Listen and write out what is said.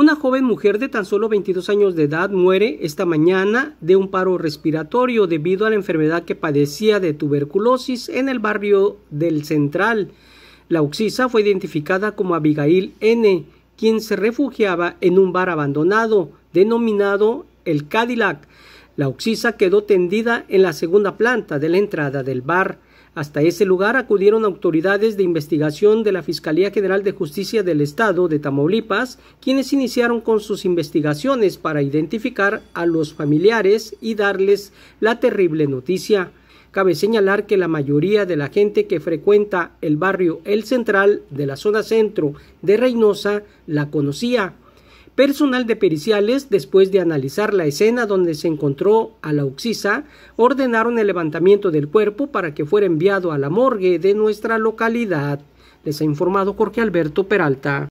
Una joven mujer de tan solo 22 años de edad muere esta mañana de un paro respiratorio debido a la enfermedad que padecía de tuberculosis en el barrio del Central. La oxisa fue identificada como Abigail N., quien se refugiaba en un bar abandonado denominado el Cadillac. La oxisa quedó tendida en la segunda planta de la entrada del bar. Hasta ese lugar acudieron autoridades de investigación de la Fiscalía General de Justicia del Estado de Tamaulipas, quienes iniciaron con sus investigaciones para identificar a los familiares y darles la terrible noticia. Cabe señalar que la mayoría de la gente que frecuenta el barrio El Central de la zona centro de Reynosa la conocía. Personal de periciales, después de analizar la escena donde se encontró a la auxisa, ordenaron el levantamiento del cuerpo para que fuera enviado a la morgue de nuestra localidad. Les ha informado Jorge Alberto Peralta.